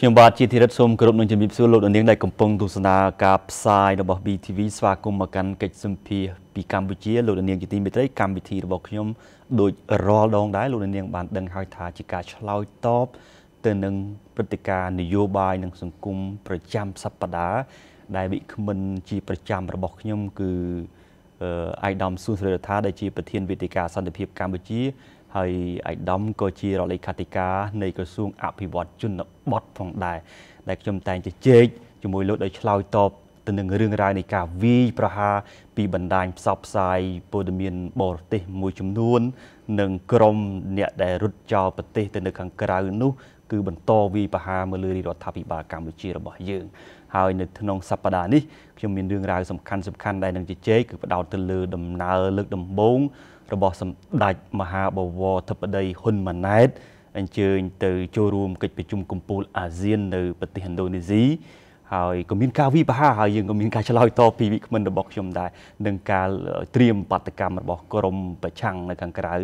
ខ្ញុំបាទជាធីរិតសូមគោរពនឹងជំរាបសួរលោកនាងដែលកំពុងទស្សនាការផ្សាយរបស់ BTV ស្វាគមន៍មកកាន់កិច្ចសម្ភារពីកម្ពុជាលោកនាងជាទីមេត្រីកម្មវិធីរបស់ខ្ញុំដូចរាល់ដងដែរលោកនាងបានដឹងហើយថាជាការឆ្លើយតបទៅនឹងព្រឹត្តិការណ៍នយោបាយនិងសង្គមប្រចាំសប្តាហ៍ដែលវិក្មិនជាប្រចាំរបស់ខ្ញុំ គឺអាយដាមស៊ូសរិរដ្ឋាដែលជាប្រធានវេទិកាសន្តិភាពកម្ពុជាហើយអាយដាមក៏ជារដ្ឋលេខាធិការនៃក្រសួងអភិវឌ្ឍជនបទផងដែរដែលខ្ញុំតែងជជែកជាមួយលោកដោយឆ្លើយតបទៅនឹងរឿងរ៉ាវនៃការវាយប្រហារពីបណ្ដាញផ្សព្វផ្សាយព័ត៌មានបរទេសមួយចំនួននិងក្រុម អ្នកដែលរត់ចោលប្រទេសទៅនៅខាងក្រៅនោះគឺបន្តវាយប្រហារមកលើរដ្ឋាភិបាលកម្ពុជារបស់យើងហើយនៅក្នុងសប្តាហ៍នេះខ្ញុំមានរឿងរ៉ាវសំខាន់សំខាន់ដែលនឹងជជែកគឺផ្ដោតទៅលើដំណើរលើកដំបូងរបស់សម្ដេចមហាបវរធិបតីហ៊ុនម៉ាណែត អញ្ជើញទៅចូលរួម កិច្ចប្រជុំកំពូលអាស៊ាននៅប្រទេសឥណ្ឌូនេស៊ីហើយក៏មានការវិបហាហើយយើងក៏មានការឆ្លើយតបពីវិក្មិនរបស់ខ្ញុំដែរនឹងការត្រៀមបដកម្មរបស់ក្រមប្រឆាំងនៅខាងក្រៅ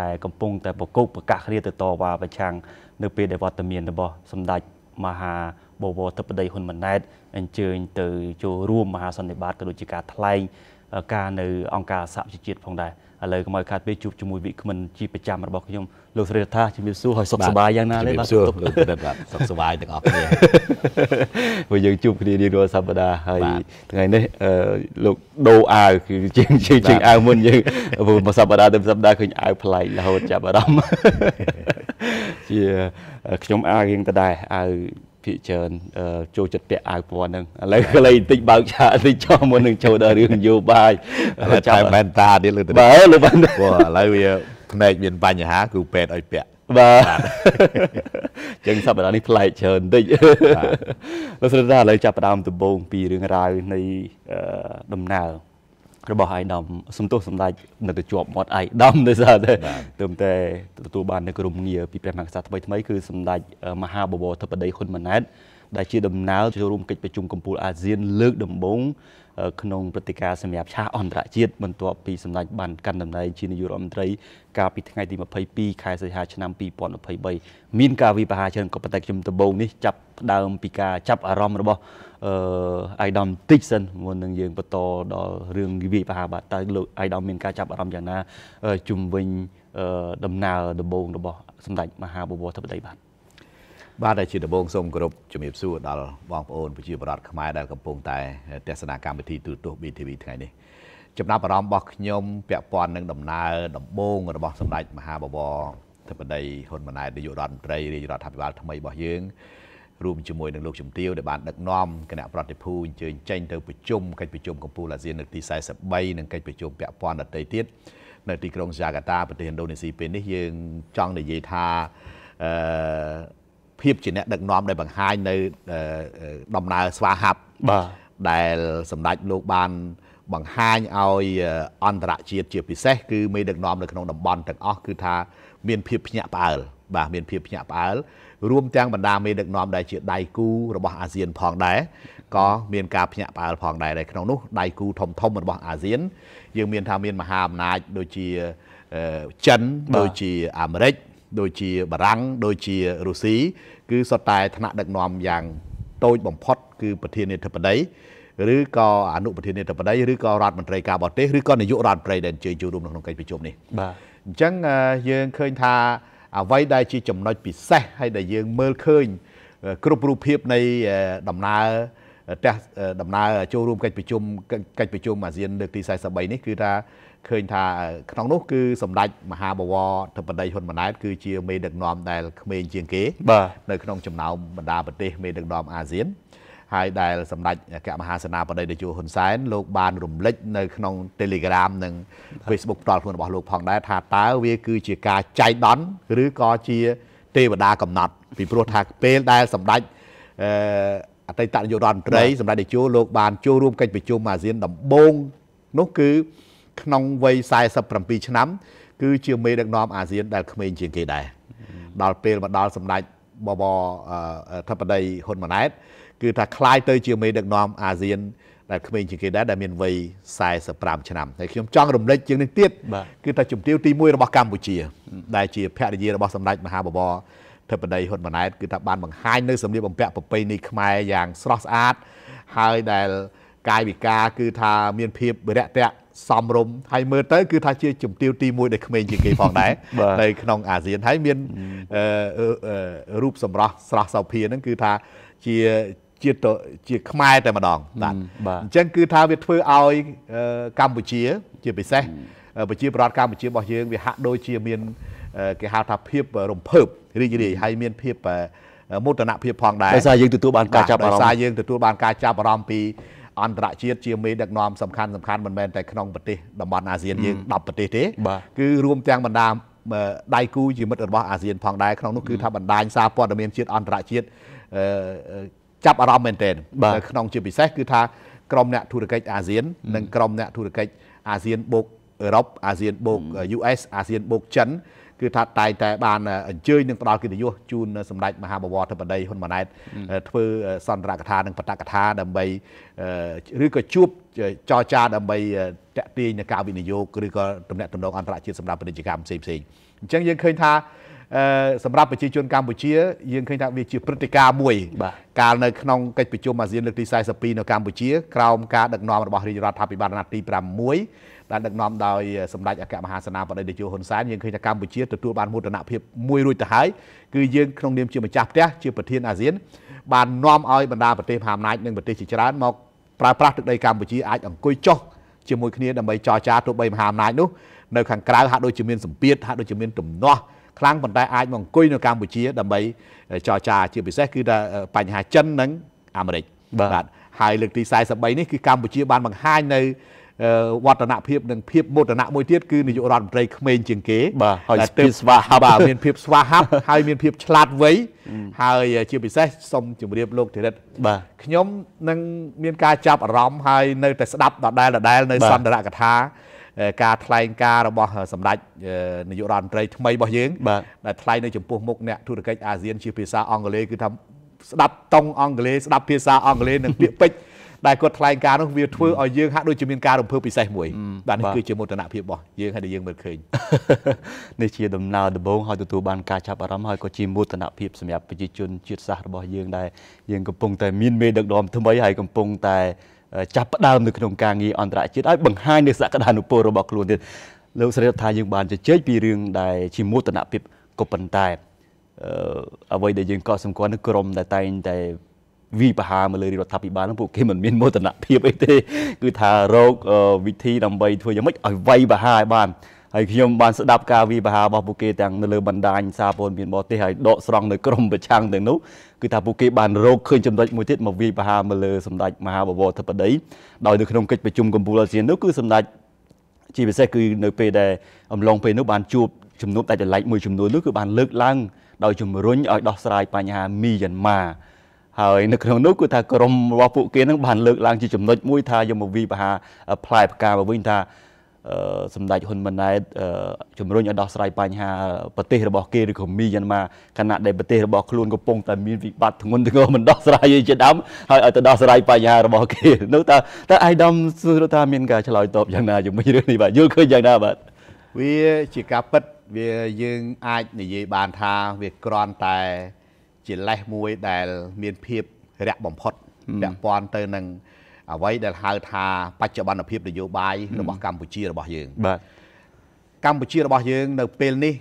ដែលកំពុង តែប្រកបប្រកាសគ្នាទៅតវ៉ាប្រឆាំងនៅពេលដែលវត្តមានរបស់សម្ដេចមហាបវរធិបតីហ៊ុនម៉ាណែតអញ្ជើញទៅចូលរួមមហាសន្និបាតក៏ដូចជាការថ្លែងការនៅអង្គការសហប្រជាជាតិផងដែរឥឡូវកុំឲ្យខាត់ពេលជួបជាមួយវិក្មិនជាប្រចាំរបស់ខ្ញុំលោកស្រីរដ្ឋាជំរាបសួរឲ្យសុខសប្បាយយ៉ាងណាទេបាទសុខលោកប្រធានបាទសុខសប្បាយទាំងអស់គ្នាព្រោះយើងជួបគ្នានេះរាល់សប្តាហ៍ហើយថ្ងៃនេះលោកដូអាវគឺជាងជាងជាងអាវមុនយើងព្រោះមួយសប្តាហ៍ទៅសប្តាហ៍ឃើញអាវប្លែករហូតចាប់អារម្មណ៍ជាខ្ញុំអាវរៀងដដែលអាវភិកច្រើនចូលចិត្តពាក់អាវពណ៌ហ្នឹងឥឡូវកលៃបន្តិចបើកឆាកបន្តិចចោះមុននឹងចូលដល់រឿងនយោបាយហើយចាំមែនតាទៀតលើទៅបើលើបានព្រោះឥឡូវវាផ្នែកមានបញ្ហា គឺពេទ្យឲ្យពាក់បាទចឹងសប្តាហ៍នេះប្លែកច្រើនបន្តិចលោកស្រីតាឥឡូវចាប់ផ្ដើមដំបូងពីរឿងរ៉ាវនៃដំណើររបស់អាយដាមសំទោសសម្ដេចនៅទៅជាប់មាត់អាយដាមដោយសារតែទើបតែទទួលបាននៅក្រុមងារពីព្រះមហាក្សត្រថ្មីថ្មីគឺសម្ដេចមហាបវរធិបតីហ៊ុនម៉ាណែតដែលជាដំណើរចូលរួមកិច្ចប្រជុំកំពូលអាស៊ាន លើកដំបូងក្នុងព្រឹត្តិការណ៍សម្រាប់ឆាកអន្តរជាតិបន្ទាប់ពីសម្ដេចបានកាន់តំណែងជានាយករដ្ឋមន្ត្រីកាលពីថ្ងៃទី22ខែសីហាឆ្នាំ2023មានការវិបហាច្រើនក៏ប៉ុន្តែខ្ញុំដំបូងនេះចាប់ផ្ដើមពីការចាប់អារម្មណ៍របស់អឺអាយដាមតិចសិនមុននឹងយើងបន្តដល់រឿងវិវាទបហាបាទតើលោកអាយដាមមានការចាប់អារម្មណ៍យ៉ាងណាជំវិញដំណើរដំបូងរបស់សម្ដេចមហាបវរធិបតីបាទបាទដែលជាដំបូងសូមគោរពជំរាបសួរដល់បងប្អូនប្រជាពលរដ្ឋខ្មែរដែលកំពុងតែទស្សនាកម្មវិធីទូរទស្សន៍ BTV ថ្ងៃនេះចំណាប់អារម្មណ៍របស់ខ្ញុំ ពាក់ព័ន្ធនឹងដំណើរដំបូងរបស់សម្ដេចមហាបវរធិបតីហ៊ុនម៉ាណែតនាយករដ្ឋមន្ត្រីរាជរដ្ឋាភិបាលថ្មីរបស់យើងរួមជាមួយនឹងលោកជំទាវដែលបានដឹកនាំគណៈប្រតិភូអញ្ជើញចេញទៅប្រជុំកិច្ចប្រជុំកំពូលអាស៊ាននៅទី43និងកិច្ចប្រជុំពាក់ព័ន្ធដទៃទៀតនៅទីក្រុងយ៉ាកាតាប្រទេសឥណ្ឌូនេស៊ីពេលនេះយើងចង់និយាយថាអឺភាពជាអ្នកដឹកនាំដែលបង្ហាញនៅដំណើរស្វាហាប់បាទដែលសម្ដេចលោកបានបង្ហាញឲ្យអន្តរជាតិជាពិសេសគឺមេដឹកនាំនៅក្នុងតំបន់ទាំងអស់គឺថាមានភាពភ្ញាក់ផ្អើលបាទមានភាពភ្ញាក់ផ្អើលរួមទាំងបណ្ដាមេដឹកនាំដែលជាដៃគូរបស់អាស៊ានផងដែរក៏មានការភ្ញាក់ផ្អើលផងដែរនៅក្នុងនោះដៃគូធំធំរបស់អាស៊ានយើងមានថាមានមហាអំណាចដូចជាចិនដូចជាអាមេរិកដូចជាបារាំងដូចជារុស្ស៊ីគឺសុទ្ធតែថ្នាក់ដឹកនាំយ៉ាងតូចបំផុតគឺ ប្រធានាធិបតីឬក៏អនុប្រធានាធិបតីឬក៏រដ្ឋមន្ត្រីការបរទេសឬក៏នាយករដ្ឋមន្ត្រីដែលអញ្ជើញចូលរួមនៅក្នុងកិច្ចប្រជុំនេះបាទអញ្ចឹងយើងឃើញថាអ្វីដែលជាចំណុចពិសេសហើយដែលយើងមើលឃើញគ្រប់រូបភាពនៃដំណើរផ្ទះដំណើរចូលរួមកិច្ចប្រជុំកិច្ចប្រជុំអាស៊ានលើកទី43នេះគឺ ថាឃើញ ថាក្នុងនោះគឺសម្ដេចមហាបវរធិបតីហ៊ុនម៉ាណែតគឺជាមេដឹកនាំដែលក្មេងជាងគេនៅក្នុងចំណោមបណ្ដាប្រទេសមេដឹកនាំអាស៊ានហើយដែលសម្ដេចអគ្គមហាសេនាបតីតេជោហ៊ុនសែនលោកបានរំលឹកនៅក្នុង Telegram និង Facebook ផ្ទាល់ខ្លួនរបស់លោកផងដែរថាតើវាគឺជាការចៃដន្យឬក៏ជា ទេវតាកំណត់ពីព្រោះថាពេលដែលសម្ដេចអឺអតីតនាយករដ្ឋមន្ត្រីសម្ដេចតេជោលោកបានចូលរួមកិច្ចប្រជុំអាស៊ានដំបូងនោះគឺក្នុងវ័យ47ឆ្នាំ គឺជាមេដឹកនាំអាស៊ានដែលក្មេងជាងគេដែរដល់ពេលមកដល់សម្ដេចបបអធិបតីហ៊ុនម៉ាណែតគឺថាคล้ายទៅជាមេដឹកនាំអាស៊ានដែលក្មេងជាងគេដែរដែលមានវ័យ45ឆ្នាំហើយខ្ញុំចង់រំលឹកជាងនេះទៀតគឺថាជំទាវទី1របស់កម្ពុជាដែលជាភរិយារបស់សម្ដេចមហាបវរធិបតីហ៊ុនម៉ាណែតគឺថាបានបង្ហាញនៅសម្លៀកបំពាក់ប្រពៃណីខ្មែរយ៉ាងស្រស់ស្អាតហើយដែល កាយវិការគឺថាមាន ភាពវិរៈតៈសំរុំហើយមើលទៅ គឺថាជាជំទាវទី1ដែលក្មេងជាងគេផងដែរនៅក្នុងអាស៊ានហើយមានរូបសម្រស់ស្រស់សោភាហ្នឹងគឺថាជាជាជាខ្មែរតែម្ដងបាទអញ្ចឹងគឺថាវាធ្វើឲ្យកម្ពុជា ជាពិសេស ប្រជាប្រដ្ឋកម្ពុជារបស់យើងវាហាក់ដូចជាមានគេហៅថាភាពរំភើបរីករាយហើយមានភាពមោទនភាពផងដែរដោយសារយើងទទួលបានការចាប់អារម្មណ៍ដោយសារយើងទទួលបានការចាប់អារម្មណ៍ពីអន្តរជាតិជាមេដឹកនាំសំខាន់សំខាន់មិនមែនតែក្នុងប្រទេសតំបន់អាស៊ានយើង10ប្រទេសទេ គឺរួមទាំងបណ្ដាដៃគូជាមិត្តរបស់អាស៊ានផងដែរក្នុងនោះគឺថាបណ្ដាញសារព័ត៌មានជាតិអន្តរជាតិចាប់អារម្មណ៍មែនទែននៅក្នុងជាពិសេសគឺថាក្រុមអ្នកធុរកិច្ចអាស៊ាន និងក្រុមអ្នកធុរកិច្ចអាស៊ានបូកអឺរ៉ុបអាស៊ានបូក US អាស៊ានបូកចិនគឺថាតែងតែបានអញ្ជើញនិងផ្ដល់កិត្តិយសជូនសម្ដេចមហាបវរធិបតីហ៊ុនម៉ាណែតធ្វើសន្ទរកថានិងបតកថាដើម្បីឬក៏ជួបចរចាដើម្បីតាក់ទាញនឹងការវិនិយោគឬក៏ទំនាក់ទំនងអន្តរជាតិសម្រាប់ពាណិជ្ជកម្មផ្សេងៗអញ្ចឹងយើងឃើញថាសម្រាប់ប្រជាជនកម្ពុជាយើងឃើញថាវាជាព្រឹត្តិការណ៍មួយកាលនៅក្នុងកិច្ចប្រជុំអាស៊ានលើកទី42នៅកម្ពុជាក្រោមការដឹកនាំរបស់រាជរដ្ឋាភិបាលអាណត្តិទី6ដែលដឹកនាំដោយសម្ដេចអគ្គមហាសេនាបតីតេជោហ៊ុនសែនយើងឃើញថាកម្ពុជាទទួលបានមោទនភាពមួយរួចទៅហើយគឺយើងក្នុងនាមជាម្ចាស់ផ្ទះជាប្រធានអាស៊ាន បាននាំឲ្យបណ្ដាប្រទេសមហាអំណាចនិងប្រទេសជាច្រើនមកប្រើប្រាស់ទឹកដីកម្ពុជាអាចអង្គុយចុះជាមួយគ្នាដើម្បីចរចាទោះបីមហាអំណាចនោះនៅខាងក្រៅហាក់ដូចជាមានសម្ពាធហាក់ដូចជាមានទំនាស់ខ្លាំងប៉ុន្តែអាចមកអង្គុយនៅកម្ពុជាដើម្បីចរចាជាពិសេស គឺថាបញ្ហាចិននិងអាមេរិកបាទហើយលើកទី43នេះគឺកម្ពុជាបាន បង្ហាញនៅវឌ្ឍនភាពនិងភាពមោទនៈមួយទៀតគឺនាយករដ្ឋមន្ត្រីក្មេងជាងគេបាទហើយភាពស្វាហាប់បាទមានភាពស្វាហាប់ហើយមានភាពឆ្លាតវៃហើយជាពិសេសសូមជម្រាបលោកធិរិទ្ធបាទខ្ញុំនឹងមានការចាប់អារម្មណ៍ហើយនៅតែស្ដាប់ដដែលដដែលនៅ សន្ទរកថាការថ្លែងការរបស់ សម្ដេចនាយករដ្ឋមន្ត្រីថ្មីរបស់យើងដែលថ្លែងនៅចំពោះមុខអ្នកធុរកិច្ចអាស៊ានជាភាសាអង់គ្លេសគឺថាស្ដាប់តុងអង់គ្លេសស្ដាប់ភាសាអង់គ្លេសនិងពាក្យពេចន៍ដែលគាត់ថ្លែងការនោះវាធ្វើឲ្យយើងហាក់ដូចជាមានការរំភើបពិសេសមួយបាទនេះគឺជាមោទនភាពរបស់យើងហើយដែលយើងមើលឃើញនេះជាដំណើរដំបូងហើយទទួលបានការចាប់អារម្មណ៍ហើយក៏ជាមោទនភាពសម្រាប់ប្រជាជនជាតិសាសន៍របស់យើងដែលយើងកំពុងតែមានមេដឹកនាំថ្មីហើយកំពុងតែចាប់ផ្ដើមនៅក្នុងការងារអន្តរជាតិឲ្យបង្ហាញនូវសក្តានុពលរបស់ខ្លួនទៀតលោកសេរីរដ្ឋាយើងបានជជែកពីរឿងដែលជាមោទនភាពក៏ប៉ុន្តែអ្វីដែលយើងក៏សម្គាល់នឹងក្រមដែលតែងតែវិបហាមកលើរដ្ឋាភិបាលហ្នឹងពួកគេមិនមានមោទនភាពអីទេគឺថារោគវិធីដើម្បីធ្វើយ៉ាងម៉េចឲ្យវាយបហាឲ្យបានហើយខ្ញុំបានស្ដាប់ការវិបហារបស់ពួកគេទាំងនៅលើបណ្ដាញសារព័ត៌មានបរទេសហើយដកស្រង់នៅក្រមប្រឆាំងទាំងនោះគឺថាពួកគេបានរកឃើញចំណុចមួយទៀតមកវិបហាមកលើសម្ដេចមហាបវរធិបតីដោយនៅក្នុងកិច្ចប្រជុំកម្ពុជាអាស៊ាននោះគឺសម្ដេចជាពិសេសគឺនៅពេលដែលអំឡុងពេលនោះបានជួបជំនួបដាច់ចលែកមួយចំនួននោះគឺបានលើកឡើងដោយជំរុញឲ្យដោះស្រាយបញ្ហាមីយ៉ាន់ម៉ាហើយនៅក្នុងនោះគឺថាក្រមរបស់ពួកគេនឹងបានលើកឡើងជាចំណុចមួយថាយកមកវិបហាផ្លែផ្កាមកវិញថាសម្ដេចហ៊ុនម៉ាណែតជំរុញឲ្យដោះស្រាយបញ្ហាប្រទេសរបស់គេឬក៏មីយ៉ាន់ម៉ាខណៈដែលប្រទេសរបស់ខ្លួនកំពុងតែមានវិបត្តិធ្ងន់ធ្ងរមិនដោះស្រាយជាដើមហើយឲ្យទៅដោះស្រាយបញ្ហារបស់គេនោះតើតើអាយដាមសួរថាមានការឆ្លើយតបយ៉ាងណាជាមួយរឿងនេះបាទយល់ឃើញយ៉ាងណាបាទវាជាការពិតវាយើងអាចនិយាយបានថាវាក្រាន់តែ ជាលេសមួយ ដែល មានភាពរាក់បំផុតពាក់ព័ន្ធទៅនឹងអ្វីដែលហៅថាបច្ចុប្បន្នភាពនយោបាយរបស់កម្ពុជារបស់យើងបាទកម្ពុជារបស់យើងនៅពេលនេះ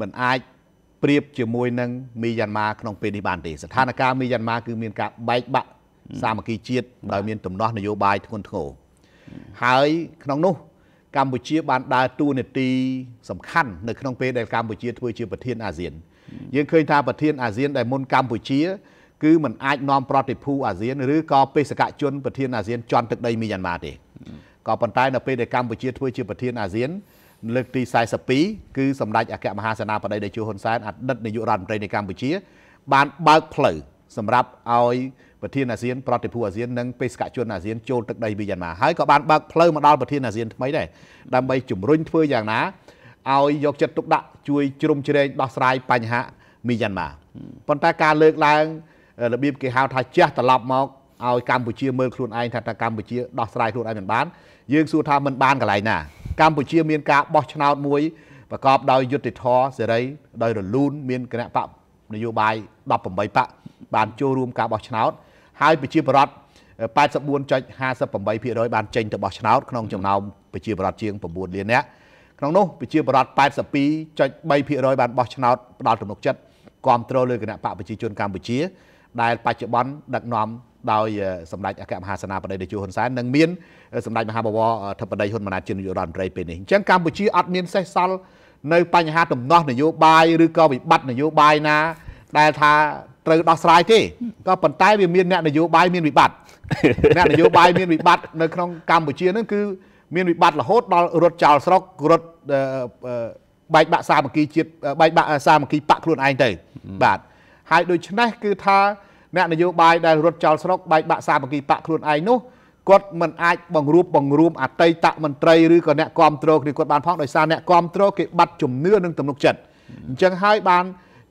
มันអាចប្រៀបជាមួយនឹងមីយ៉ាន់ម៉ាក្នុងពេលនេះបានទេស្ថានភាពមីយ៉ាន់ម៉ាគឺមានការបែកបាក់សាមគ្គីជាតិដោយមានទំនាស់នយោបាយធ្ងន់ធ្ងរហើយក្នុងនោះកម្ពុជា បានដើរតួនាទី សំខាន់នៅក្នុងពេលដែលកម្ពុជាធ្វើជាប្រធានអាស៊ានយើងឃើញថា ប្រធានអាស៊ាន ដែលមុនកម្ពុជាគឺมันអាចនាំប្រតិភូអាស៊ានឬក៏បេសកជនប្រធានអាស៊ានជន់ទឹកដីមីយ៉ាន់ម៉ាទេក៏ប៉ុន្តែនៅពេលដែលកម្ពុជាធ្វើជាប្រធានអាស៊ានលើកទី42គឺសម្ដេចអគ្គមហាសេនាបតីតេជោហ៊ុនសែនអតីតនាយករដ្ឋមន្ត្រីនៃកម្ពុជា បានបើកផ្លូវសម្រាប់ឲ្យ ប្រធានអាស៊ានប្រតិភូអាស៊ាននិងបេសកជនអាស៊ានចូលទឹកដីមីយ៉ាន់ម៉ាហើយក៏បានបើកផ្លូវមកដល់ប្រធានអាស៊ានថ្មីដែរដើម្បីជំរុញធ្វើយ៉ាងណាឲ្យយកចិត្តទុកដាក់ជួយជ្រោមជ្រែងដោះស្រាយបញ្ហាមីយ៉ាន់ម៉ាប៉ុន្តែការលើកឡើងរបៀបគេហៅថាជះត្រឡប់មកឲ្យកម្ពុជាមើលខ្លួនឯងថាតើកម្ពុជាដោះស្រាយខ្លួនឯងមិនបានយើងសួរថាមិនបានកន្លែងណាកម្ពុជាមាន ការបោះឆ្នោតមួយប្រកបដោយយុត្តិធម៌សេរីដោយរលូនមានគណៈបកនយោបាយ18បកបានចូលរួមការបោះឆ្នោតហើយប្រជាប្រដ្ឋ84.58%បានចេញទៅបោះឆ្នោតក្នុងចំណោមប្រជាប្រដ្ឋជាង9លាននាក់ក្នុងនោះប្រជាប្រដ្ឋ82.3%បានបោះឆ្នោតផ្ដល់ទំនុកចិត្តគ្រប់គ្រងលើគណៈបកប្រជាជនកម្ពុជាដែលបច្ចុប្បន្នដឹកនាំដោយសម្ដេចអគ្គមហាសេនាបតីតេជោហ៊ុនសែននិងមានសម្ដេចមហាបវរធិបតីហ៊ុនម៉ាណែតជានាយករដ្ឋមន្ត្រីពេលនេះអញ្ចឹងកម្ពុជាអត់មានសេះសល់នៅ បញ្ហាដំណោះនយោបាយឬក៏វិបត្តិនយោបាយណាដែលថាត្រូវដោះស្រាយទេក៏ប៉ុន្តែវាមានអ្នកនយោបាយមានវិបត្តិអ្នកនយោបាយមាន វិបត្តិនៅក្នុងកម្ពុជានឹងគឺមានវិបត្តិរហូតដល់រត់ចោលស្រុករត់បែកបាក់សាមគ្គីជាតិបែកបាក់សាមគ្គីបកខ្លួនឯងទៅបាទហើយដូច្នេះគឺថាអ្នកនយោបាយដែលរត់ចោលស្រុកបែកបាក់សាមគ្គីបកខ្លួនឯងនោះគាត់មិនអាចបង្រួបបង្រួមអតីតមន្ត្រីឬក៏អ្នកគ្រប់គ្រងគ្នាគាត់បានផងដោយសារអ្នកគ្រប់គ្រងគេបាត់ជំនឿនិងទំនុកចិត្តអញ្ចឹងហើយបាន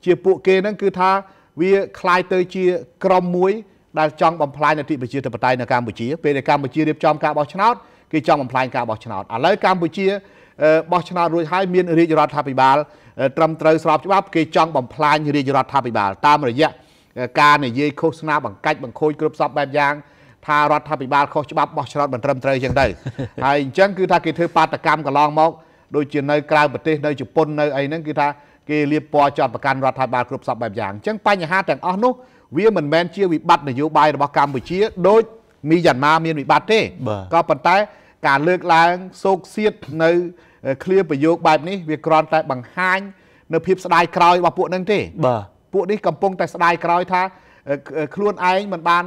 ជាពួកគេហ្នឹង គឺថាវាคล้ายទៅជា ក្រុមមួយដែលចង់បំផ្លាញនតិប្រជាធិបតេយ្យនៅកម្ពុជាពេលដែលកម្ពុជារៀបចំការបោះឆ្នោតគេចង់បំផ្លាញការបោះឆ្នោតឥឡូវកម្ពុជាបោះឆ្នោតរួចហើយមានរាជរដ្ឋាភិបាលត្រឹមត្រូវស្របច្បាប់គេចង់បំផ្លាញរាជរដ្ឋាភិបាលតាមរយៈការនិយាយឃោសនាបង្កាច់បង្ខូចគ្រប់សពបែបយ៉ាងថារដ្ឋាភិបាលខុសច្បាប់បោះឆ្នោតមិនត្រឹមត្រូវអញ្ចឹងទៅហើយអញ្ចឹងគឺថាគេធ្វើបាតកម្មកន្លងមកដូចជានៅក្រៅប្រទេស នៅជប៉ុននៅអីហ្នឹងគឺថាគេលៀបពណ៌ចោតប្រកាន់រដ្ឋាភិបាលគ្រប់សពបែបយ៉ាងអញ្ចឹងបញ្ហាទាំងអស់នោះវាមិនមែនជាវិបត្តិនយោបាយរបស់កម្ពុជា ដូចមីយ៉ាន់ម៉ាមានវិបត្តិទេក៏ប៉ុន្តែ ការលើកឡើងសោកសៀតនៅឃ្លាប្រយោគបែបនេះវាគ្រាន់តែបង្ហាញ នៅភាពស្ដាយក្រោយរបស់ពួកនឹងទេបាទពួកនេះកំពុងតែស្ដាយក្រោយថាខ្លួនឯងមិនបាន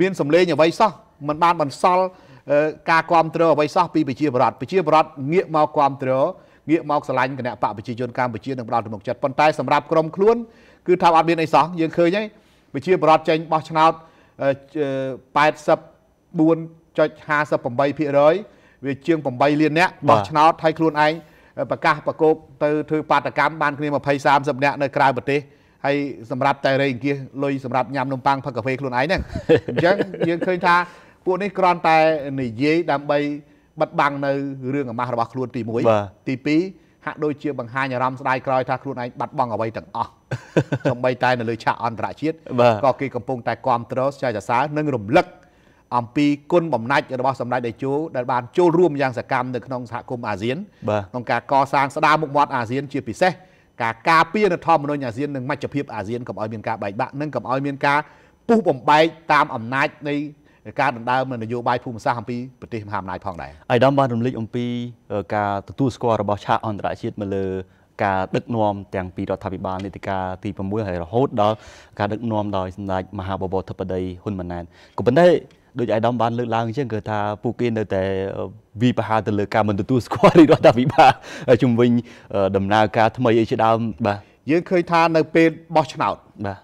មានសម្លេងអ្វីសោះមិនបាន បន្សល់ការគ្រប់គ្រងអ្វីសោះពីប្រជាប្រដ្ឋប្រជាប្រដ្ឋងាកមកគ្រប់គ្រងងាកមកឆ្លាញ់គណៈបកប្រជាជនកម្ពុជានឹងផ្ដោតទំនុកចិត្តប៉ុន្តែសម្រាប់ក្រុមខ្លួនគឺថាអត់មានអីសោះយើងឃើញហើយប្រជាប្រដ្ឋចេញបោះឆ្នោត84.58%វាជាង8លាននាក់បោះឆ្នោតឲ្យខ្លួនឯងប្រកាសប្រកបទៅធ្វើបាតកម្មបានគ្នា20 30នាក់នៅក្រៅប្រទេសហើយសម្រាប់តែរេងគៀសលុយសម្រាប់ញ៉ាំនំប៉័ងផឹកកាហ្វេខ្លួនឯងហ្នឹងអញ្ចឹងយើងឃើញថាពួកនេះគ្រាន់តែនិយាយដើម្បីបិទបាំងនៅរឿងអាម៉ាស់របស់ខ្លួនទី1ទី2ហាក់ដូចជាបង្ហាញអារម្មណ៍ស្ដាយក្រោយថាខ្លួនឯងបាត់បង់អ្វីទាំងអស់សំបីតែនៅលើឆាកអន្តរជាតិក៏គេកំពុងតែគ្រប់គ្រងចែកចាសារនិងរំលឹកអំពីគុណបំណាច់របស់សម្ដេចតេជោដែលបានចូលរួមយ៉ាងសកម្មនៅក្នុងសហគមន៍អាស៊ានក្នុងការកសាងស្ដារមុខមាត់អាស៊ានជាពិសេសការការពារនៅធម្មនុញ្ញអាស៊ាននិងមជ្ឈភាពអាស៊ានកុំឲ្យមាន ការបែកបាក់និងកុំឲ្យមានការពុះបំបែកតាមអំណាចនៃការដណ្ដើមនយោបាយភូមិសាស្ត្រអំពីប្រទេសមហាអំណាចផងដែរអាយដាមបានរំលឹកអំពី ការទទួលស្គាល់របស់ឆាកអន្តរជាតិមកលើការដឹកនាំទាំងពីរដ្ឋាភិបាលនីតិកាលទី6ហើយរហូតដល់ការដឹកនាំដោយសម្ដេចមហាបវរធិបតីហ៊ុនម៉ាណែតក៏ប៉ុន្តែដូចអាយដាមបានលើកឡើងអញ្ចឹងគឺថាពួកគេនៅតែវិបហាទៅលើការមិនទទួលស្គាល់រដ្ឋាភិបាលជំវិញ ដំណើរការថ្មីអីជាដើមបាទយើងឃើញថានៅពេលបោះឆ្នោតបាទ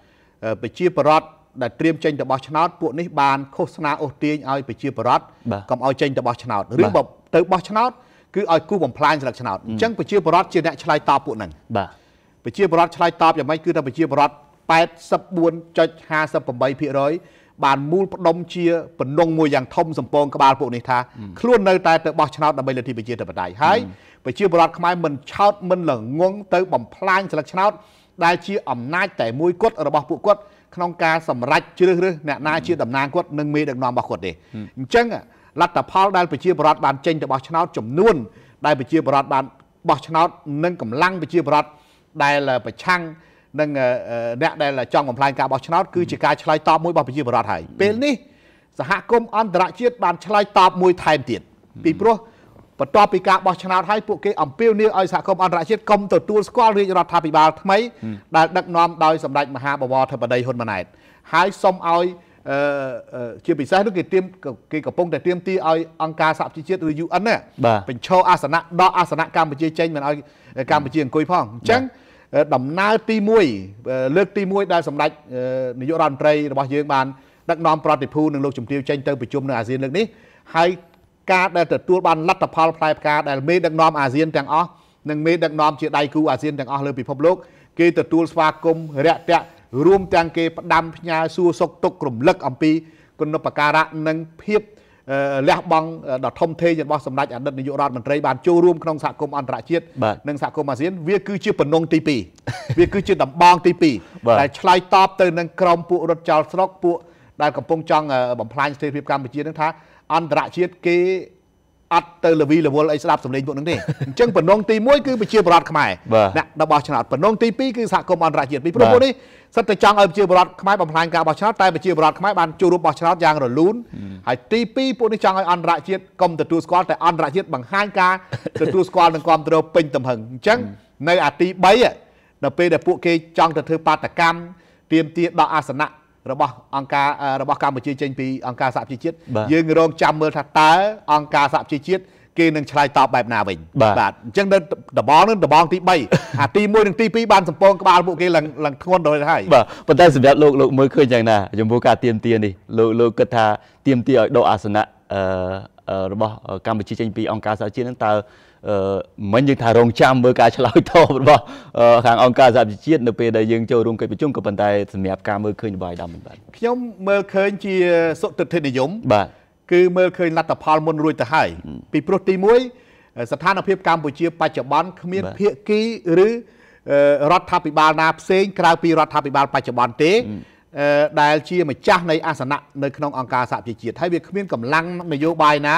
ប្រជាប្រដ្ឋដែលត្រៀមចេញទៅបោះឆ្នោតពួកនេះបានឃោសនាអូសទាញឲ្យប្រជាប្រដ្ឋកុំឲ្យចេញទៅបោះឆ្នោតឬបើទៅបោះឆ្នោតគឺឲ្យគូបំផ្លាញស្លឹកឆ្នោតអញ្ចឹងប្រជាប្រដ្ឋជាអ្នកឆ្លើយតបពួកហ្នឹងបាទប្រជាប្រដ្ឋឆ្លើយតបយ៉ាងម៉េចគឺថាប្រជាប្រដ្ឋ84.58%បានមូលផ្ដុំជាបំណងមួយយ៉ាងធំសម្ពងក្បាលពួកនេះថាខ្លួននៅតែទៅបោះឆ្នោតដើម្បីលទ្ធិប្រជាធិបតេយ្យហើយប្រជាពលរដ្ឋខ្មែរមិនឆោតមិនល្ងងទៅបំផ្លាញស្លឹកឆ្នោតដែលជាអំណាចតែមួយគត់របស់ពួកគាត់ក្នុងការសម្រេចជ្រើសរើសអ្នកណាជាតំណាងគាត់និងមេដឹកនាំរបស់គាត់ទេអញ្ចឹងលទ្ធផលដែលប្រជាពលរដ្ឋបាន ចេញទៅបោះឆ្នោតចំនួនដែលប្រជាពលរដ្ឋបានបោះឆ្នោត និងកម្លាំងប្រជាពលរដ្ឋដែលប្រឆាំងនិងអ្នកដែលចង់បំផ្លាញការបោះឆ្នោតគឺជាការឆ្លើយតបមួយរបស់ប្រជាពលរដ្ឋហើយពេលនេះសហគមន៍អន្តរជាតិបានឆ្លើយតបមួយថែមទៀតពីព្រោះបន្ទាប់ពីការបោះឆ្នោតហើយពួកគេអំពាវនាវឲ្យសហគមន៍អន្តរជាតិកុំទទួលស្គាល់រាជរដ្ឋាភិបាលថ្មីដែលដឹកនាំដោយសម្ដេចមហាបវរធិបតីហ៊ុនម៉ាណែតហើយសូមឲ្យជាពិសេសនោះគេទៀមគេកំពុងតែទៀមទីឲ្យអង្គការសហប្រជាជាតិឬ UN បញ្ឈរអាសនៈដកអាសនៈកម្ពុជាចេញមិនឲ្យកម្ពុជាអង្គុយផងអញ្ចឹងដំណើរទី1លើកទី1ដែលសម្ដេចនាយករដ្ឋមន្ត្រីរបស់យើងបានដឹកនាំប្រតិភូនឹងលោកជំទាវចេញទៅប្រជុំនៅអាស៊ានលើកនេះហើយការដែលទទួលបានលទ្ធផលផ្លែផ្កាដែលមេដឹកនាំអាស៊ានទាំងអស់និងមេដឹកនាំជាដៃគូអាស៊ានទាំងអស់លើពិភពលោកគេទទួលស្វាគមន៍រាក់ទាក់រួមទាំងគេផ្ដាំផ្ញើសួរសុខទុក្ខរំលឹកអំពីគុណបការៈនិងភាពលះបង់ដ៏ធំធេងរបស់សម្ដេចអតីតនាយករដ្ឋមន្ត្រីបានចូលរួមក្នុងសហគមន៍អន្តរជាតិនិងសហគមន៍អាស៊ានវាគឺជាបំណងទី2វាគឺជាដំបង ទី2ដែលឆ្លើយតបទៅនឹងក្រុមពួករត់ចោលស្រុកពួកដែលកំពុងចង់បំផ្លាញស្ថិរភាពកម្ពុជានឹងថា អន្តរជាតិគេអត់ទៅលវីលវល់អីស្ដាប់សម្លេងពួកនឹងទេអញ្ចឹងបំណងទី1គឺប្រជាពលរដ្ឋខ្មែរអ្នករបស់ឆ្នោតបំណងទី2គឺសហគមន៍អន្តរជាតិពីព្រោះពួកនេះសិតតែចង់ឲ្យប្រជាពលរដ្ឋខ្មែរបំផ្លាញការបោះឆ្នោតតែប្រជាពលរដ្ឋខ្មែរបានចូលរួមបោះឆ្នោតយ៉ាងរលូនហើយទី2ពួកនេះចង់ឲ្យអន្តរជាតិកុំទទួលស្គាល់តែអន្តរជាតិបង្ហាញការទទួលស្គាល់និងគ្រប់គ្រងពេញទំហឹងអញ្ចឹងនៅ អាទី3នៅពេលដែលពួកគេចង់ទៅធ្វើបាតកម្មទៀមទាដកអាសនៈរបស់អង្គការរបស់កម្ពុជាចេញពី អង្គការសហជីវជាតិយើងរងចាំមើលថាតើអង្គការសហជីវជាតិគេនឹងឆ្លើយតបបែបណាវិញបាទអញ្ចឹងនៅដបងនឹងដបងទី3អាទី1និងទី2បានសម្ពងក្បាលពួកគេឡើងឡើងធ្ងន់ដល់ហើយបាទប៉ុន្តែសម្រាប់លោកលោកមើលឃើញយ៉ាងណាចំពោះការទៀមទានេះលោកលោកគិតថាទៀមទាឲ្យដកអាសនៈអឺរបស់កម្ពុជាចេញពីអង្គការសហជីវជាតិនឹងតើមិញយើងថារងចាំមើលការឆ្លើយតបរបស់ខាងអង្គការសហប្រជាជាតិនៅពេលដែលយើងចូលរួមកិច្ចប្រជុំក៏ប៉ុន្តែសម្រាប់ការមើលឃើញរបស់ឯកឧត្តមមិនបាទខ្ញុំមើលឃើញជាសុតិធិនិយមបាទគឺមើលឃើញលទ្ធផលមុនរួចទៅហើយពីព្រោះទី1ស្ថានភាពកម្ពុជាបច្ចុប្បន្នគ្មានភាគីឬរដ្ឋាភិបាលណាផ្សេង ក្រៅពីរដ្ឋាភិបាល បច្ចុប្បន្នទេ ដែលជាម្ចាស់នៃអាសនៈនៅក្នុងអង្គការសហប្រជាជាតិហើយវាគ្មានកម្លាំងនយោបាយណា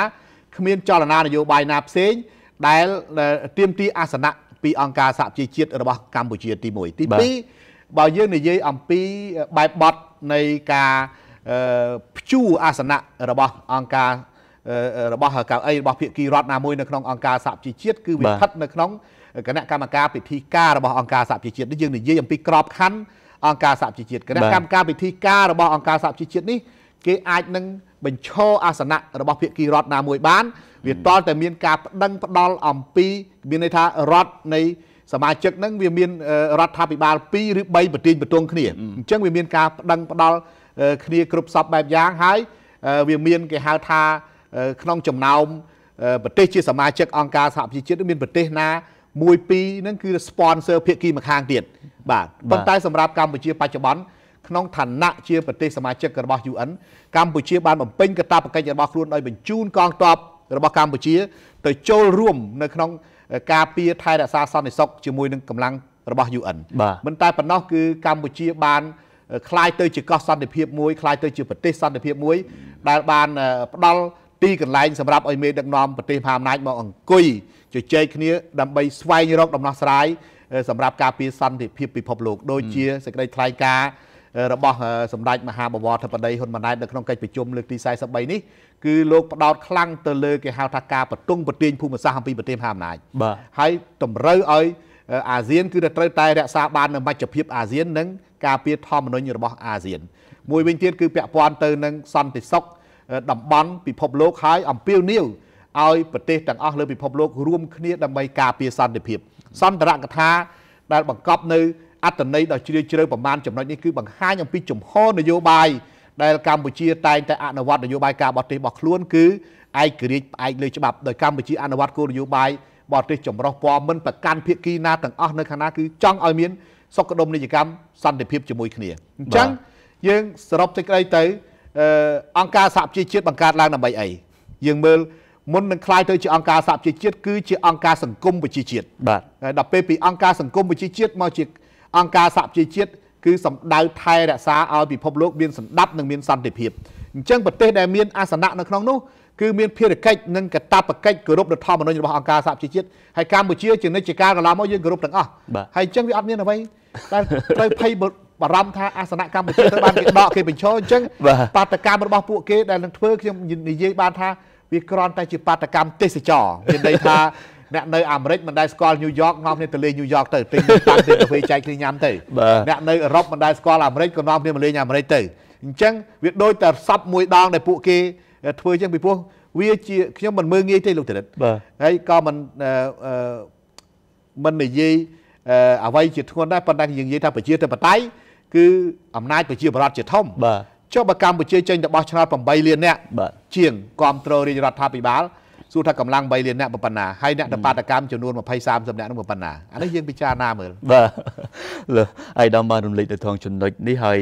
គ្មានចលនានយោបាយណាផ្សេងដែលទៀមទីអាសនៈពីអង្គការសហជីវជាតិរបស់ កម្ពុជាទី1ទី2បើយើងនិយាយអំពីបែបបត់នៃការព្យួរអាសនៈរបស់អង្គការរបស់កៅអីរបស់ ភាគីរដ្ឋណាមួយនៅក្នុងអង្គការសហជីវជាតិគឺវាស្ថិតនៅក្នុងគណៈកម្មការពិធីការរបស់អង្គការសហជីវជាតិនេះយើងនិយាយអំពីក្របខ័ណ្ឌអង្គការសហជីវជាតិគណៈកម្មការពិធីការរបស់អង្គការសហជីវជាតិនេះគេអាចនឹងបញ្ឈរអាសនៈរបស់ភាគីរដ្ឋណាមួយបានវាតល់តែមានការប្តឹងផ្ដល់អំពី មានន័យថារដ្ឋនៃ សមាជិកហ្នឹងវាមានរដ្ឋាភិបាល2ឬ3ប្រទាញបន្ទងគ្នាអញ្ចឹងវាមានការប្តឹងផ្ដល់គ្នាគ្រប់សពបែបយ៉ាងហើយវាមានគេហៅថាក្នុងចំណោមប្រទេសជាសមាជិកអង្គការសហប្រជាជាតិមានប្រទេសណាមួយពីរហ្នឹងគឺ sponsor ភាគីម្ខាងទៀតបាទប៉ុន្តែសម្រាប់កម្ពុជាបច្ចុប្បន្នក្នុងឋានៈជាប្រទេសសមាជិករបស់ UN កម្ពុជាបានបំពេញកាតព្វកិច្ចរបស់ខ្លួនដោយបញ្ជូនកងទ័ពរបស់កម្ពុជា ទៅចូលរួមនៅក្នុង ការពារថែរក្សាសន្តិសុខជាមួយនឹងកម្លាំងរបស់ UN មិនតែប៉ុណ្ណោះគឺកម្ពុជា បានคล้ายទៅជាកោះសន្តិភាពមួយคล้ายទៅជាប្រទេសសន្តិភាពមួយ ដែលបានផ្ដល់ទីកន្លែងសម្រាប់ឲ្យមេដឹកនាំប្រទេសមហាអំណាចមកអង្គុយជជែកគ្នាដើម្បីស្វែងរកដំណោះស្រាយសម្រាប់ការពារសន្តិភាពពិភពលោកដូចជាសេចក្តីថ្លែងការណ៍របស់សម្ដេចមហាបវរធិបតីហ៊ុនម៉ាណែតនៅក្នុងកិច្ចប្រជុំលើកទី43នេះគឺលោកផ្ដោតខ្លាំងទៅលើគេហៅថាការបន្ទង់ប្រទាញភូមិសាស្ត្រអំពីប្រទេសមហាអំណាចហើយតម្រូវឲ្យ អាស៊ានគឺត្រូវតែរក្សាបាននូវមជ្ឈភាពអាស៊ាននិងការពារធម្មនុញ្ញរបស់អាស៊ានមួយវិញទៀតគឺ ពាក់ព័ន្ធទៅនឹងសន្តិសុខតំបន់ ពិភពលោកហើយអំពាវនាវឲ្យប្រទេសទាំងអស់លើពិភពលោករួម គ្នាដើម្បីការពារសន្តិភាព សន្តរកថាដែលបង្កប់នៅអត្តន័យដ៏ជ្រាលជ្រៅប្រមាណចំណុចនេះគឺបង្ហាញអំពីជំហរនយោបាយដែលកម្ពុជាតែងតែអនុវត្តនយោបាយការបរទេសរបស់ខ្លួនគឺឯករាជ្យផ្អែកលើច្បាប់ដោយកម្ពុជាអនុវត្តគោលនយោបាយបរទេសចម្រុះពណ៌មិនប្រកាន់ភាគីណាទាំងអស់នៅខាងណាគឺចង់ឲ្យមានសុខដុមនីយកម្មសន្តិភាពជាមួយគ្នាអញ្ចឹងយើងសរុបសេចក្តីទៅអង្គការសហប្រជាជាតិបង្កើតឡើងដើម្បីអីយើងមើលមុននឹងខ្លាយទៅជាអង្គការសហប្រជាជាតិគឺជាអង្គការសង្គមប្រជាជាតិបាទហើយដល់ពេលពីអង្គការសង្គមប្រជាជាតិមកជាអង្គការសហប្រជាជាតិគឺសម្ដៅថែរក្សាឲ្យពិភពលោកមានសន្តិភាពនិងមានសន្តិភាពអញ្ចឹងប្រទេសដែលមានអាសនៈនៅក្នុងនោះគឺមានភារកិច្ចនិងកាតព្វកិច្ចគោរពរដ្ឋធម្មនុញ្ញរបស់អង្គការសហប្រជាជាតិហើយកម្ពុជាជានិច្ចកាលកន្លងមកយើងគោរពទាំងអស់ហើយអញ្ចឹងវាអត់មានអ្វីដែលត្រូវភ័យបារម្ភថាអាសនៈកម្ពុជាត្រូវបានគេដកគេបញ្ឈរអញ្ចឹងបាតកម្មរបស់ពួកគេដែលនឹងធ្វើខ្ញុំនិយាយបាន ថា វាគ្រាន់តែជាបាតកម្មទេសចរមានន័យថាអ្នកនៅអាមេរិកមិនដែលស្គាល់ញូវយ៉កនាំគ្នាទៅលេងញូវយ៉កទៅទិញតាំងទិញកាហ្វេចែកគ្នាញ៉ាំទៅអ្នកនៅអឺរ៉ុបមិនដែលស្គាល់អាមេរិកក៏នាំគ្នាមកលេងអាមេរិកទៅអញ្ចឹងវាដូចតែសັບមួយដងដែលពួកគេធ្វើចឹងពីព្រោះវាជាខ្ញុំមិនមើលងាយទេលោកចរិតហើយក៏មិនមិននិយាយអ្វីជាធ្ងន់ដែរប៉ុន្តែយើងនិយាយថាប្រជាធិបតេយ្យគឺអំណាចប្រជាប្រដ្ឋជាធំបាទចុះបើកម្ពុជាចេញទៅបោះឆ្នោត8លាននាក់ជាងគ្រប់គ្រងរាជរដ្ឋាភិបាលសួរថាកម្លាំង3លានអ្នកប៉ុណ្ណាហើយអ្នកតបាតកម្មចំនួន20 30អ្នកនឹងប៉ុណ្ណាអានេះយើងពិចារណាមើលបាទលើអាយដាមបានរំលេចទៅថងចំណុចនេះហើយ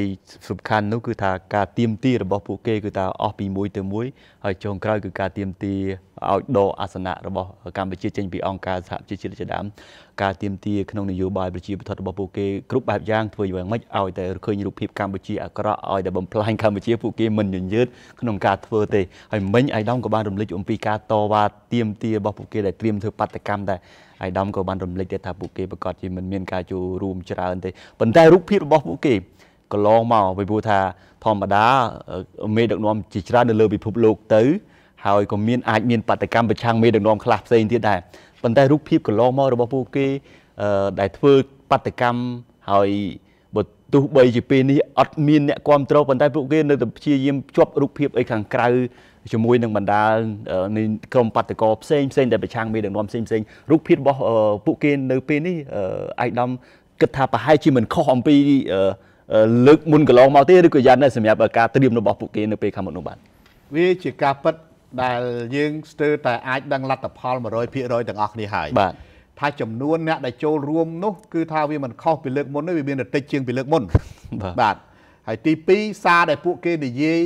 សំខាន់នោះគឺថាការទៀមទីរបស់ពួកគេគឺថាអស់ពីមួយទៅមួយហើយចុងក្រោយគឺការទៀមទីឲ្យដកអាសនៈរបស់កម្ពុជាចេញពីអង្គការសហជីវជាតិជាដើមការទៀមទាក្នុងនយោបាយប្រជាធិបតេយ្យរបស់ពួកគេគ្រប់បែបយ៉ាងធ្វើយ៉ាងម៉េចឲ្យតែឃើញរូបភាពកម្ពុជាអាក្រក់ឲ្យតែបំផ្លាញកម្ពុជាពួកគេមិនញញើតក្នុងការធ្វើទេហើយមិញអៃដាមក៏បានរំលឹកអំពីការតវ៉ាទៀមទារបស់ពួកគេដែលត្រៀមធ្វើបាតកម្មដែរអៃដាមក៏បានរំលឹកដែរថាពួកគេប្រកាសជាមិនមានការចូលរួមច្រើនទេប៉ុន្តែរូបភាពរបស់ពួកគេកន្លងមកពីព្រោះថាធម្មតាមេដឹកនាំជាច្រើននៅលើពិភពលោកទៅហើយក៏មានអាចមានបដកម្មប្រឆាំងមេដឹកនាំខ្លះផ្សេងទៀតដែរប៉ុន្តែរូបភាពកន្លងមករបស់ពួកគេ ដែលធ្វើបាតកម្មហើយបើទោះបីជាពេលនេះអត់មានអ្នកគ្រប់គ្រងប៉ុន្តែ ពួកគេ នៅតែព្យាយាមជាប់រូបភាពអីខាងក្រៅជាមួយនឹងបណ្ដាលនៃក្រុមបាតកោផ្សេងផ្សេងដែលប្រឆាំងមេដឹកនាំផ្សេងផ្សេងរូបភាពរបស់ពួកគេនៅពេលនេះអាយដាមគិតថាប្រហែលជាមិនខុសអំពីលើកមុនកន្លងមកទេឬក៏យ៉ាងណាសម្រាប់ការត្រៀមរបស់ពួកគេនៅពេលខាងមុខនោះបាទវាជាការប៉ັດដែលយើងស្ទើរតែអាចដឹងលទ្ធផល100%ទាំងអស់គ្នាហើយបាទថាចំនួនអ្នកដែលចូលរួមនោះគឺថាវាមិនខុសពីលើកមុនទេវាមានតិចជាងពីលើកមុនបាទហើយទី2សារដែលពួកគេនិយាយ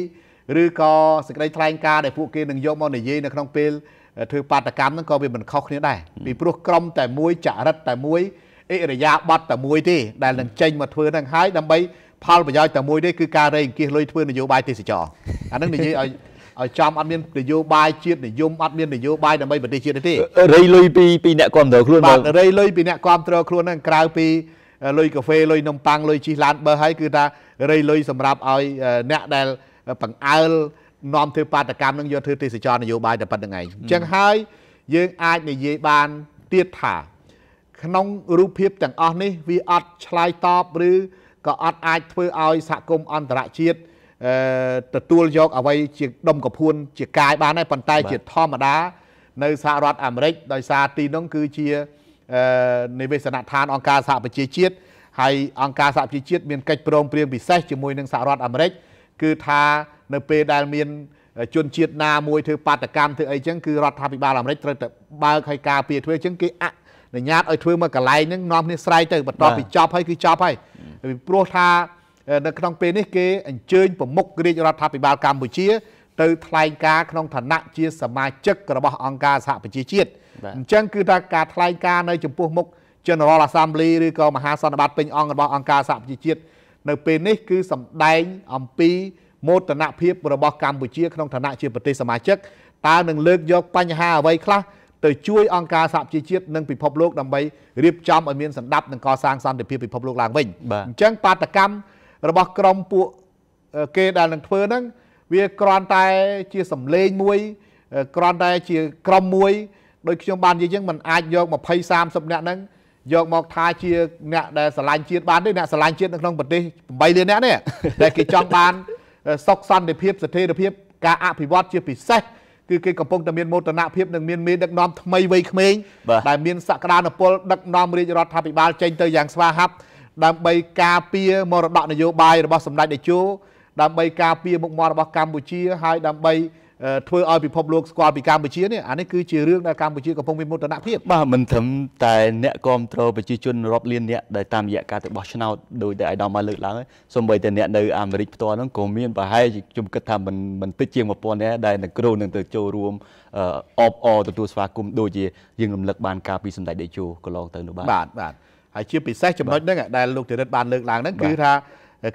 ឬក៏សេចក្តីថ្លែងការណ៍ដែលពួកគេនឹងយកមកនិយាយនៅក្នុងពេលធ្វើបាតកម្មហ្នឹងក៏វាមិនខុសគ្នាដែរពីព្រោះក្រុមតែមួយចរិតតែមួយអិរិយាបថតែមួយទេដែលនឹងចេញមកធ្វើហ្នឹងហើយដើម្បី ផលប្រយោជន៍តែមួយទេគឺការរែងគៀសលុយធ្វើនយោបាយទេសចរអានឹងនិយាយឲ្យឲ្យចំអត់មាននយោបាយជាតិនិយមអត់មាននយោបាយដើម្បីប្រទេសជាតិទេរៃលុយពីពីអ្នកគ្រប់គ្រងខ្លួនបាទរៃលុយពីអ្នកគ្រប់គ្រងខ្លួនហ្នឹងក្រៅពីលុយកាហ្វេលុយនំប៉័ងលុយជីឡានបើហើយគឺថារៃលុយសម្រាប់ឲ្យអ្នកដែល បង្អើលនាំធ្វើបាតកម្មនឹងយកធ្វើទេសចរនយោបាយតែប៉ុណ្្នឹងឯងអញ្ចឹងហើយយើងអាចនិយាយបានទៀតថា ក្នុងរូបភាពទាំងអស់នេះ វាអត់ឆ្លើយតបឬក៏អត់អាចធ្វើឲ្យសហគមន៍អន្តរជាតិទទួលយក អ្វីជាដុំកពួនជាកាយបានដែរប៉ុន្តែ ជាធម្មតា នៅសហរដ្ឋអាមេរិក ដោយសារទីនោះគឺជានិវេសនដ្ឋានអង្គការសហប្រជាជាតិហើយអង្គការសហប្រជាជាតិមានកិច្ចព្រមព្រៀងពិសេសជាមួយនឹងសហរដ្ឋអាមេរិក គឺថានៅពេលដែលមាន ជនជាតិណាមួយធ្វើបាតកម្មធ្វើអីចឹងគឺរដ្ឋាភិបាលអាមេរិកត្រូវតែបើកឲ្យការពារធ្វើចឹងគេអនុញ្ញាតឲ្យធ្វើមកកន្លែងហ្នឹងនាំគ្នាស្រ័យទៅបន្ទាប់ពីចប់ហើយគឺចប់ហើយពីព្រោះថានៅក្នុងពេលនេះគេអញ្ជើញប្រមុខរាជរដ្ឋាភិបាលកម្ពុជាទៅថ្លែងការក្នុងឋានៈជា សមាជិករបស់អង្គការសហប្រជាជាតិអញ្ចឹងគឺថាការថ្លែងការនៅចំពោះ មុខ General Assembly ឬក៏មហាសន្និបាតពេញអង្គរបស់អង្គការសហប្រជាជាតិនៅពេលនេះ គឺសម្ដែង អំពីមោទនភាពរបស់កម្ពុជាក្នុងឋានៈជាប្រទេសសមាជិកតើនឹងលើកយកបញ្ហាអ្វីខ្លះ ទៅជួយអង្គការសហប្រជាជាតិនិងពិភពលោកដើម្បីរៀបចំឲ្យមានសន្តិភាពនិងកសាងសន្តិភាពពិភពលោកឡើងវិញអញ្ចឹងបាតកម្មរបស់ក្រុមពួកគេដែលនឹងធ្វើហ្នឹងវាគ្រាន់តែជាសម្លេងមួយគ្រាន់តែជាក្រុមមួយដោយខ្ញុំបាននិយាយចឹងมันអាចយក20 30នាក់ហ្នឹងយក មក ថាជាអ្នកដែលឆ្លាញ់ជាតិបានទេអ្នកឆ្លាញ់ជាតិនៅក្នុងប្រទេស8លានអ្នកនេះតែគេចង់បានសុខសន្តិភាពស្ថិរភាពការអភិវឌ្ឍជាពិសេសគឺគេកំពុងតែមានមោទនភាពនិងមានមេដឹកនាំថ្មីវ័យក្មេងដែលមានសក្តានុពលដឹកនាំរាជរដ្ឋាភិបាលចេញទៅយ៉ាងស្វាហាប់ដើម្បីការពារមរតកនយោបាយរបស់សម្ដេចតេជោដើម្បីការពារមុខមាត់របស់កម្ពុជា ហើយដើម្បី ធ្វើឲ្យពិភពលោកស្គាល់ពីកម្ពុជានេះអានេះគឺជារឿងដែលកម្ពុជាកំពុងមានមោទនភាពបាទមិនត្រឹមតែអ្នកគ្រប់គ្រងប្រជាជនរាប់លានអ្នកដែលតាមរយៈការទៅបោះឆ្នោតដោយតែអាយដាមបានលើកឡើងសូម្បីតែអ្នក នៅអាមេរិកផ្ទាល់ហ្នឹងក៏មានប្រហែលជាខ្ញុំគិតថាមិនមិនតិចជាង1000នាក់ដែលនៅគ្រូនឹងទៅចូលរួមអបអរទទួលស្វាគមន៍ដូចជាយើងរំលឹកបានការពីសម្ដេចតេជោកន្លងទៅនោះបាទបាទបាទហើយជាពិសេសចំណុចហ្នឹងដែលលោកធិរិតបានលើកឡើងហ្នឹងគឺថា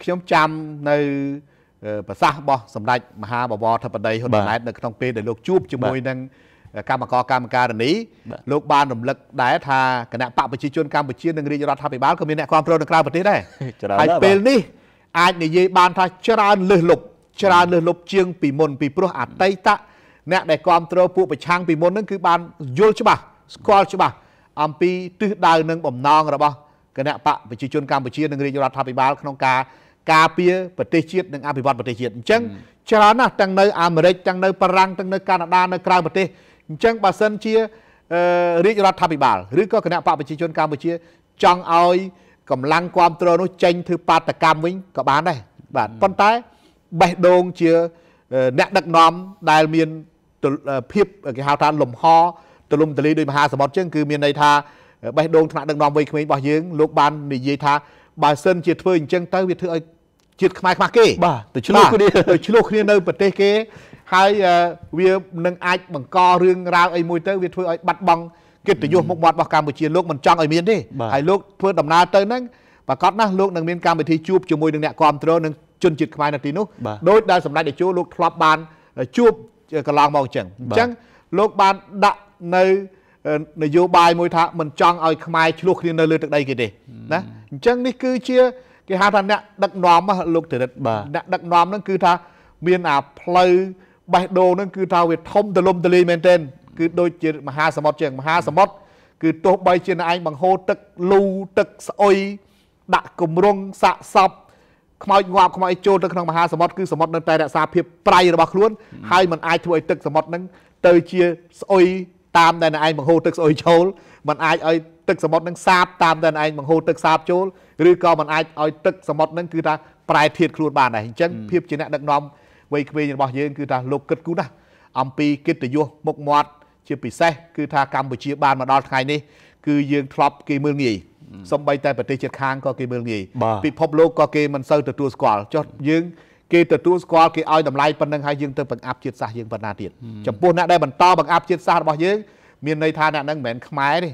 ខ្ញុំចាំនៅប្រសាសន៍របស់សម្ដេចមហាបវរធិបតីហ៊ុនម៉ាណែតនៅក្នុងពេលដែលលោកជួបជាមួយនឹងគណៈកម្មការកម្មការនីលោកបានរំលឹកដែរថាគណៈបកប្រជាជនកម្ពុជានិងរាជរដ្ឋាភិបាលក៏មានអ្នកគ្រប់គ្រងនៅក្រៅប្រទេសដែរហើយពេលនេះអាចនិយាយបានថាច្រើនលឹះលប់ច្រើនលឹះលប់ជាងពីមុនពីព្រោះអតីតអ្នកដែលគ្រប់គ្រងពួកប្រឆាំងពីមុនហ្នឹងគឺបានយល់ច្បាស់ស្គាល់ច្បាស់អំពីទិសដៅនិងបំណងរបស់គណៈបកប្រជាជនកម្ពុជានិងរាជរដ្ឋាភិបាលក្នុងការការពារប្រទេសជាតិនិងអភិវឌ្ឍប្រទេសជាតិអញ្ចឹងច្រើនណាស់ទាំងនៅអាមេរិកទាំងនៅ បារាំងទាំងនៅកាណាដានៅក្រៅប្រទេសអញ្ចឹងបើសិនជារាជរដ្ឋាភិបាលឬក៏គណៈបកប្រជាជនកម្ពុជា ចង់ឲ្យកម្លាំងគ្រប់គ្រងនោះចេញធ្វើបាតកម្មវិញក៏បានដែរបាទប៉ុន្តែបេះដូងជាអ្នកដឹកនាំដែលមានភាពគេហៅថាលំហទលំទលីដោយមហាសមុទ្រចឹងគឺមានន័យថាបេះដូងថ្នាក់ដឹកនាំវ័យក្មេងរបស់យើងលោកបាននិយាយ ថាបើសិនជាធ្វើអញ្ចឹងទៅវាធ្វើឲ្យជាតិខ្មែរខ្មាស់គេបាទទៅឆ្លោះគ្នាទៅឆ្លោះគ្នានៅ ប្រទេសគេហើយវានឹងអាចបង្ករឿងរ៉ាវអីមួយទៅវាធ្វើឲ្យបាត់បង់កិត្តិយសមុខមាត់របស់កម្ពុជាលោកមិនចង់ឲ្យមានទេហើយលោកធ្វើដំណើរទៅហ្នឹងប្រកាសណាស់លោកនឹងមានកម្មវិធីជួបជាមួយនឹងអ្នកគ្រប់គ្រងនឹងជនជាតិខ្មែរនៅទីនោះដោយដែលសម្ដេចតេជោលោកធ្លាប់បានជួបកន្លងមកអញ្ចឹងអញ្ចឹងលោកបានដាក់នៅនយោបាយមួយថាមិនចង់ឲ្យខ្មែរឆ្លោះគ្នានៅលើទឹកដីគេទេណាអញ្ចឹងនេះគឺជាគេហៅថាអ្នក ដឹកនាំលោកចរិតអ្នកដឹកនាំហ្នឹងគឺថា មានអាផ្លូវបេះដូងហ្នឹងគឺថាវាធំទលំទលាយមែនទែនគឺដូចជា មហាសមុទ្រជាងមហាសមុទ្រគឺទោះបីជាអ្នកឯងបង្ហូរទឹកលូទឹកស្អុយដាក់គម្រងសាក់សពខ្មោចងាប់ខ្មោចចូលទៅក្នុងមហាសមុទ្រគឺសមុទ្រនៅតែរក្សាភាពប្រៃរបស់ខ្លួន ហើយมันអាចធ្វើឲ្យទឹកសមុទ្រហ្នឹងទៅជាស្អុយតាមដែលឯងបង្ហូរទឹកស្អុយចូលมันអាចឲ្យទឹកសមុទ្រនឹងសាបតាមដែលឯងបង្ហូរទឹកសាបចូលឬក៏มันអាចឲ្យទឹកសមុទ្រនឹងគឺថាប្រែធាតខ្លួនបានដែរអញ្ចឹងភាពជាអ្នកដឹកនាំវ័យក្មេងរបស់យើងគឺថាលោកគិតគូរណាស់អំពីកិត្តិយសមុខមាត់ជា ពិសេសគឺ ថាកម្ពុជាបានមកដល់ថ្ងៃនេះគឺយើងធ្លាប់ គេមើលងាយសំបីតែប្រទេសជិតខាងក៏គេមើលងាយពិភពលោកក៏គេមិនសូវទទួលស្គាល់ចុះយើងគេទទួលស្គាល់គេឲ្យតម្លៃប៉ុណ្ណឹងហើយយើងទៅបង្អាប់ជាតិសាសន៍យើងប៉ុណ្ណាទៀតចំពោះអ្នកដែលបន្តបង្អាប់ជាតិសាសន៍របស់យើងមានន័យថាអ្នកហ្នឹងមិនមែនខ្មែរទេ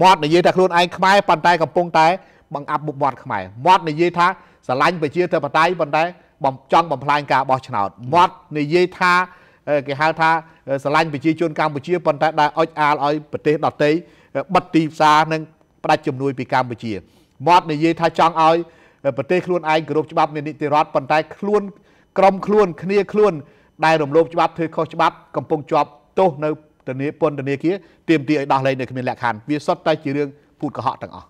មាត់និយាយថាខ្លួនឯងខ្មែរប៉ុន្តែកំពុងតែបង្អាប់មុខមាត់ខ្មែរមាត់និយាយថាស្រឡាញ់ប្រជាធិបតេយ្យប៉ុន្តែបំចង់បំផ្លាញការបោះឆ្នោតមាត់និយាយថាគេហៅថាស្រឡាញ់ប្រជាជនកម្ពុជាប៉ុន្តែដែលអុចអាលឲ្យប្រទេសដទៃបិទទីផ្សារនិងផ្ដាច់ជំនួយពីកម្ពុជាមាត់និយាយថាចង់ឲ្យប្រទេសខ្លួនឯងគោរពច្បាប់មាននីតិរដ្ឋប៉ុន្តែខ្លួនក្រុមខ្លួនគ្នាខ្លួនដែលរំលោភច្បាប់ធ្វើខុសច្បាប់កំពុងជាប់ទោសនៅទនីពន្ធនាគារទាមទារឲ្យដោះលែងនៅគ្មានលក្ខខណ្ឌវាសុទ្ធតែជារឿងពូតកុហកទាំងអស់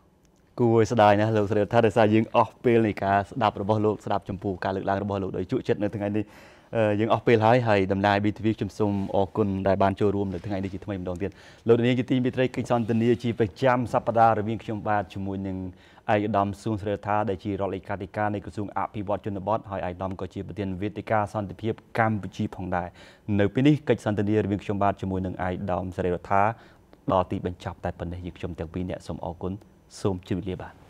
គួរឲ្យស្ដាយណាស់លោកស្រីថាដោយសារយើងអស់ពេលនៃការស្ដាប់របស់លោកស្ដាប់ចំពោះការលើកឡើងរបស់លោកដោយជក់ចិត្តនៅថ្ងៃនេះយើងអស់ពេលហើយហើយដំណើរ BTV ខ្ញុំសូមអរគុណដែលបានចូលរួមនៅថ្ងៃនេះជាថ្មីម្ដងទៀតលោកនាងជាទីមេត្រីកិច្ចសន្ទនាជាប្រចាំសប្ដាហ៍រវាងខ្ញុំបាទជាមួយនឹងឯកឧត្តមស៊ូនសេរីថាដែលជារដ្ឋលេខាធិការនៃក្រសួងអភិវឌ្ឍជនបទហើយឯកឧត្តមក៏ជាប្រធានវេទិកាសន្តិភាពកម្ពុជាផងដែរនៅពេលនេះកិច្ចសន្ទនារវាងខ្ញុំបាទជាមួយនឹងឯកឧត្តមសេរីរដ្ឋាដល់ទីបញ្ចប់តែប៉ុណ្ណេះយើងខ្ញុំទាំងពីរអ្នកសូមអរគុណសូមជម្រាបលាបាទ